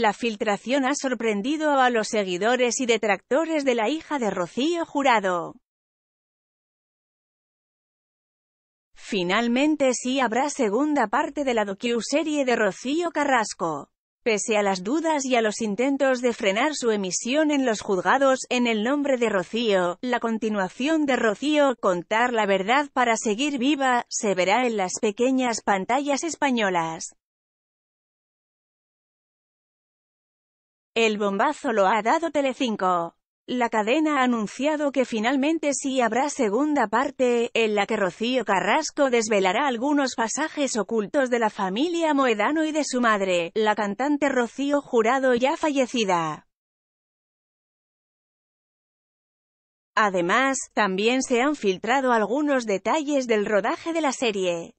La filtración ha sorprendido a los seguidores y detractores de la hija de Rocío Jurado. Finalmente sí habrá segunda parte de la docu-serie de Rocío Carrasco. Pese a las dudas y a los intentos de frenar su emisión en los juzgados, en el nombre de Rocío, la continuación de Rocío, contar la verdad para seguir viva, se verá en las pequeñas pantallas españolas. El bombazo lo ha dado Telecinco. La cadena ha anunciado que finalmente sí habrá segunda parte, en la que Rocío Carrasco desvelará algunos pasajes ocultos de la familia Moedano y de su madre, la cantante Rocío Jurado ya fallecida. Además, también se han filtrado algunos detalles del rodaje de la serie.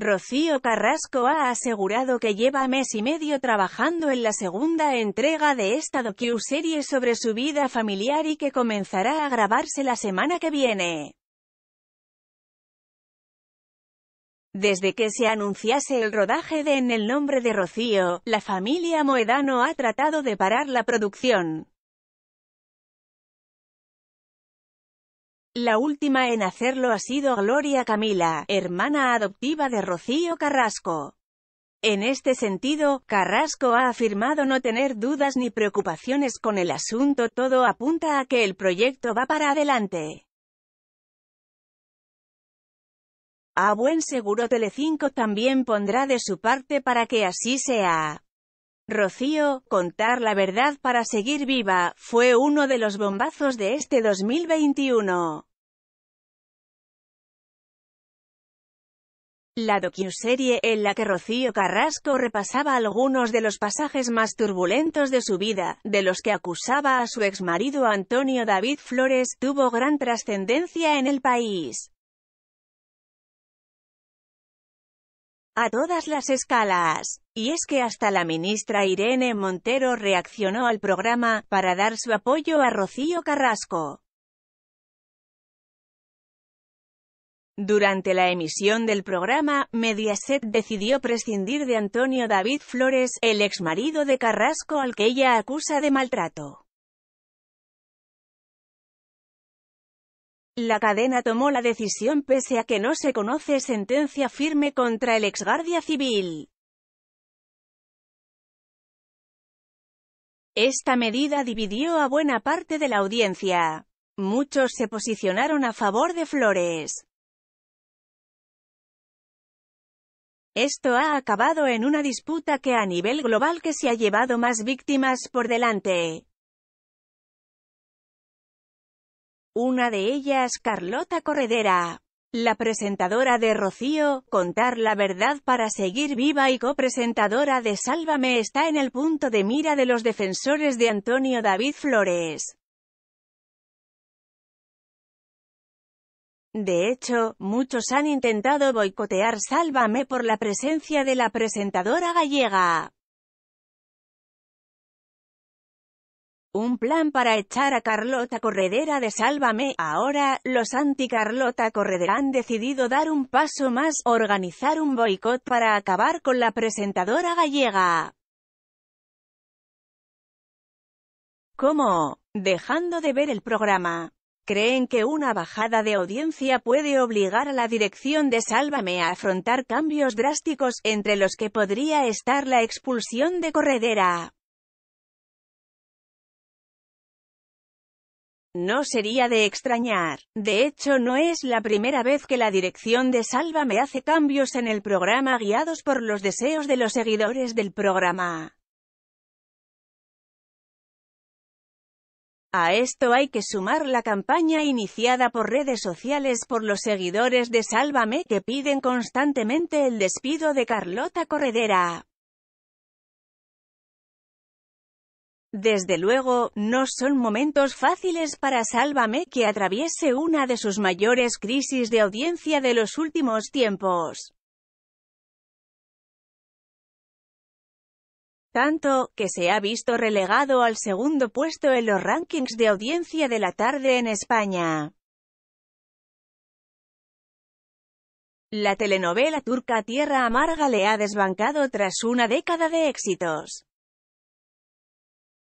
Rocío Carrasco ha asegurado que lleva mes y medio trabajando en la segunda entrega de esta docu-serie sobre su vida familiar y que comenzará a grabarse la semana que viene. Desde que se anunciase el rodaje de En el nombre de Rocío, la familia Moedano ha tratado de parar la producción. La última en hacerlo ha sido Gloria Camila, hermana adoptiva de Rocío Carrasco. En este sentido, Carrasco ha afirmado no tener dudas ni preocupaciones con el asunto, todo apunta a que el proyecto va para adelante. A buen seguro Telecinco también pondrá de su parte para que así sea. Rocío, contar la verdad para seguir viva, fue uno de los bombazos de este 2021. La docuserie en la que Rocío Carrasco repasaba algunos de los pasajes más turbulentos de su vida, de los que acusaba a su exmarido Antonio David Flores, tuvo gran trascendencia en el país. a todas las escalas. Y es que hasta la ministra Irene Montero reaccionó al programa, para dar su apoyo a Rocío Carrasco. Durante la emisión del programa, Mediaset decidió prescindir de Antonio David Flores, el exmarido de Carrasco al que ella acusa de maltrato. La cadena tomó la decisión pese a que no se conoce sentencia firme contra el exguardia civil. Esta medida dividió a buena parte de la audiencia. Muchos se posicionaron a favor de Flores. Esto ha acabado en una disputa que a nivel global que se ha llevado más víctimas por delante. Una de ellas Carlota Corredera, la presentadora de Rocío, Contar la verdad para seguir viva y copresentadora de Sálvame está en el punto de mira de los defensores de Antonio David Flores. De hecho, muchos han intentado boicotear Sálvame por la presencia de la presentadora gallega. Un plan para echar a Carlota Corredera de Sálvame. Ahora, los anti-Carlota Corredera han decidido dar un paso más, organizar un boicot para acabar con la presentadora gallega. ¿Cómo? Dejando de ver el programa creen que una bajada de audiencia puede obligar a la dirección de Sálvame a afrontar cambios drásticos, entre los que podría estar la expulsión de Corredera. No sería de extrañar. De hecho, no es la primera vez que la dirección de Sálvame hace cambios en el programa guiados por los deseos de los seguidores del programa. A esto hay que sumar la campaña iniciada por redes sociales por los seguidores de Sálvame que piden constantemente el despido de Carlota Corredera. Desde luego, no son momentos fáciles para Sálvame que atraviese una de sus mayores crisis de audiencia de los últimos tiempos. tanto, que se ha visto relegado al segundo puesto en los rankings de audiencia de la tarde en España. La telenovela turca Tierra Amarga le ha desbancado tras una década de éxitos.